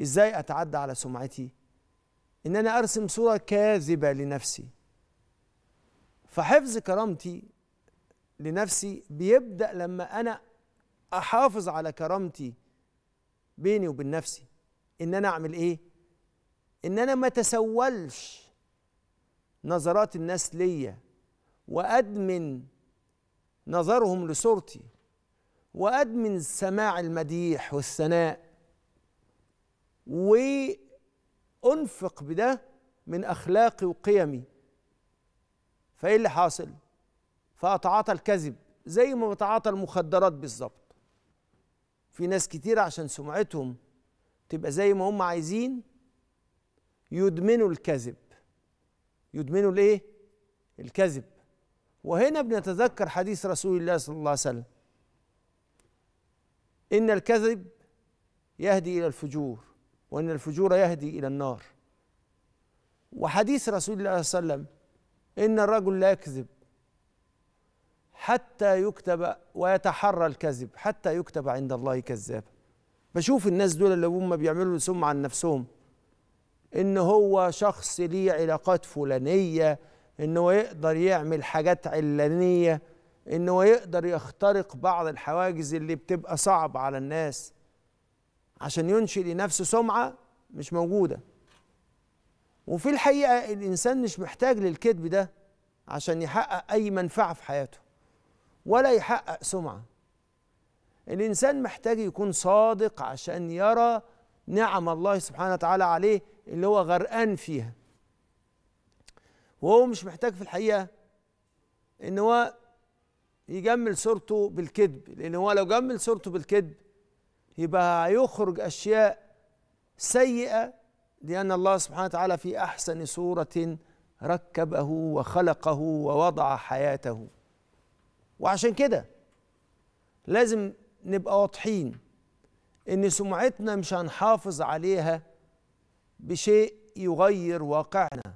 ازاي اتعدى على سمعتي ان انا ارسم صوره كاذبه لنفسي فحفظ كرامتي لنفسي بيبدا لما انا احافظ على كرامتي بيني وبين نفسي ان انا اعمل ايه ان انا ما تسولش نظرات الناس ليا وادمن نظرهم لصورتي وادمن سماع المديح والثناء وأنفق بده من أخلاقي وقيمي فإيه اللي حاصل؟ فأتعاطى الكذب زي ما بتعاطى المخدرات بالظبط في ناس كتير عشان سمعتهم تبقى زي ما هم عايزين يدمنوا الكذب يدمنوا الايه الكذب وهنا بنتذكر حديث رسول الله صلى الله عليه وسلم ان الكذب يهدي الى الفجور وأن الفجور يهدي إلى النار وحديث رسول الله صلى الله عليه وسلم إن الرجل لا يكذب حتى يكتب ويتحرى الكذب حتى يكتب عند الله كذابا بشوف الناس دول اللي هم بيعملوا سمعة عن نفسهم ان هو شخص ليه علاقات فلانيه ان هو يقدر يعمل حاجات علانيه ان هو يقدر يخترق بعض الحواجز اللي بتبقى صعب على الناس عشان ينشئ لنفسه سمعة مش موجودة وفي الحقيقة الإنسان مش محتاج للكذب ده عشان يحقق أي منفعة في حياته ولا يحقق سمعة الإنسان محتاج يكون صادق عشان يرى نعم الله سبحانه وتعالى عليه اللي هو غرقان فيها وهو مش محتاج في الحقيقة إن هو يجمل صورته بالكذب لأن هو لو جمل صورته بالكذب يبقى هيخرج أشياء سيئة لأن الله سبحانه وتعالى في أحسن صورة ركبه وخلقه ووضع حياته وعشان كده لازم نبقى واضحين إن سمعتنا مش هنحافظ عليها بشيء يغير واقعنا